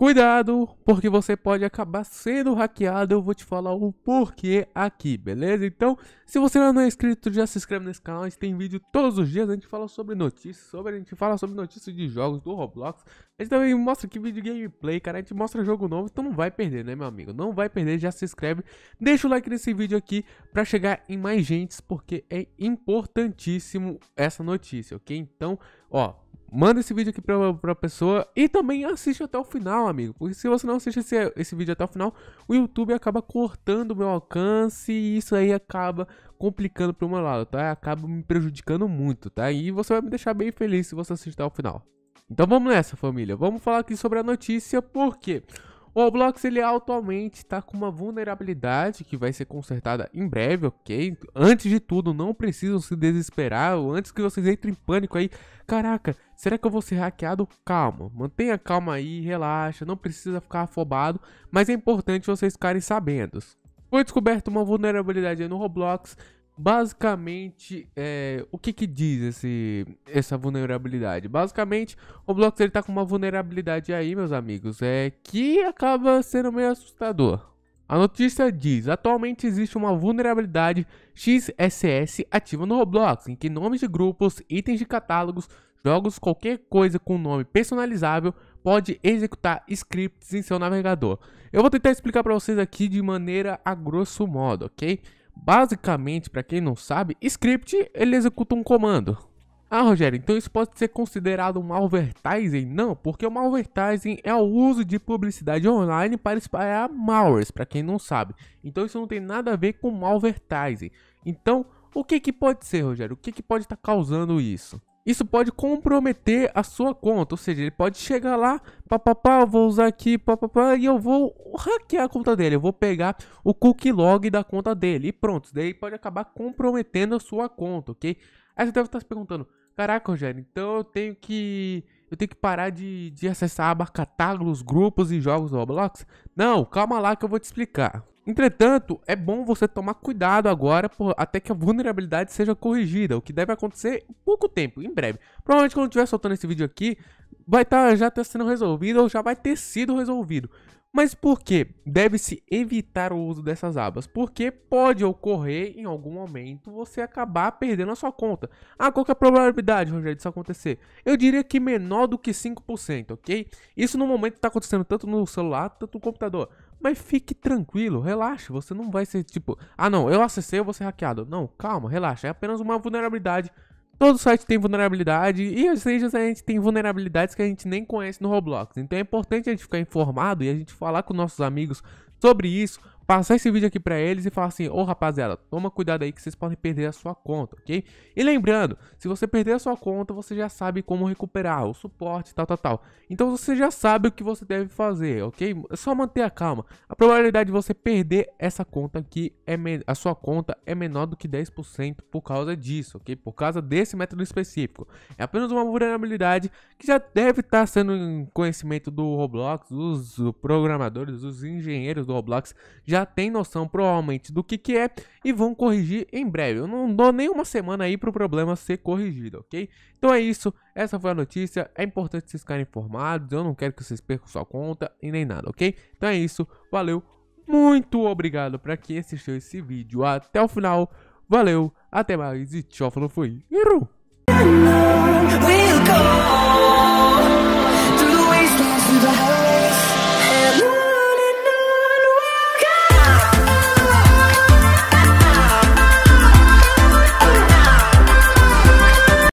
Cuidado, porque você pode acabar sendo hackeado. Eu vou te falar o porquê aqui, beleza? Então, se você ainda não é inscrito, já se inscreve nesse canal. A gente tem vídeo todos os dias. A gente fala sobre notícias, sobre a gente fala sobre notícias de jogos do Roblox. A gente também mostra aqui vídeo gameplay, cara. A gente mostra jogo novo, então não vai perder, né, meu amigo? Não vai perder, já se inscreve. Deixa o like nesse vídeo aqui para chegar em mais gente, porque é importantíssimo essa notícia, ok? Então, ó, manda esse vídeo aqui pra, pra pessoa e também assiste até o final, amigo. Porque se você não assiste esse, esse vídeo até o final, o YouTube acaba cortando o meu alcance e isso aí acaba complicando pro meu lado, tá? Acaba me prejudicando muito, tá? E você vai me deixar bem feliz se você assistir o final. Então vamos nessa, família. Vamos falar aqui sobre a notícia, porque quê? O Roblox ele atualmente está com uma vulnerabilidade que vai ser consertada em breve, ok? Antes de tudo, não precisam se desesperar, antes que vocês entrem em pânico aí, caraca, será que eu vou ser hackeado? Calma, mantenha calma aí, relaxa, não precisa ficar afobado, mas é importante vocês ficarem sabendo. Foi descoberta uma vulnerabilidade no Roblox basicamente, é, o que que diz esse, essa vulnerabilidade? Basicamente, o Roblox ele tá com uma vulnerabilidade aí, meus amigos, é que acaba sendo meio assustador. A notícia diz: atualmente existe uma vulnerabilidade XSS ativa no Roblox, em que nomes de grupos, itens de catálogos, jogos, qualquer coisa com nome personalizável pode executar scripts em seu navegador. Eu vou tentar explicar para vocês aqui de maneira a grosso modo, ok? Basicamente, para quem não sabe, script ele executa um comando. Ah, Rogério, então isso pode ser considerado malvertising? Não, porque o malvertising é o uso de publicidade online para espalhar malwares, para quem não sabe. Então isso não tem nada a ver com malvertising. Então, o que, que pode ser, Rogério? O que, que pode estar tá causando isso? isso pode comprometer a sua conta. Ou seja, ele pode chegar lá, papapá, vou usar aqui, papapá, e eu vou hackear a conta dele. Eu vou pegar o cookie log da conta dele. E pronto, daí pode acabar comprometendo a sua conta, ok? Aí você deve estar se perguntando, caraca, Rogério, então eu tenho que. Eu tenho que parar de, de acessar a aba catálogos, grupos e jogos do Roblox? Não, calma lá que eu vou te explicar. Entretanto, é bom você tomar cuidado agora por, até que a vulnerabilidade seja corrigida, o que deve acontecer em pouco tempo, em breve. Provavelmente quando estiver soltando esse vídeo aqui, vai estar tá, já tá sendo resolvido ou já vai ter sido resolvido. Mas por que deve-se evitar o uso dessas abas? Porque pode ocorrer em algum momento você acabar perdendo a sua conta. Ah, qual que é a probabilidade, Rogério, disso acontecer? Eu diria que menor do que 5%, ok? Isso no momento está acontecendo tanto no celular, tanto no computador. Mas fique tranquilo, relaxa, você não vai ser tipo, ah não, eu acessei, eu vou ser hackeado. Não, calma, relaxa, é apenas uma vulnerabilidade. Todo site tem vulnerabilidade e às vezes a gente tem vulnerabilidades que a gente nem conhece no Roblox. Então é importante a gente ficar informado e a gente falar com nossos amigos sobre isso passar esse vídeo aqui para eles e falar assim, ô oh, rapaziada, toma cuidado aí que vocês podem perder a sua conta, ok? E lembrando, se você perder a sua conta, você já sabe como recuperar, o suporte, tal, tal, tal. Então você já sabe o que você deve fazer, ok? É só manter a calma. A probabilidade de você perder essa conta aqui, é a sua conta é menor do que 10% por causa disso, ok? Por causa desse método específico. É apenas uma vulnerabilidade que já deve estar tá sendo em conhecimento do Roblox, dos programadores, dos engenheiros do Roblox, já já tem noção provavelmente do que, que é e vão corrigir em breve. Eu não dou nenhuma semana aí para o problema ser corrigido, ok? Então é isso, essa foi a notícia. É importante vocês ficarem informados, eu não quero que vocês percam sua conta e nem nada, ok? Então é isso, valeu, muito obrigado para quem assistiu esse vídeo até o final. Valeu, até mais e tchau, falou, fui.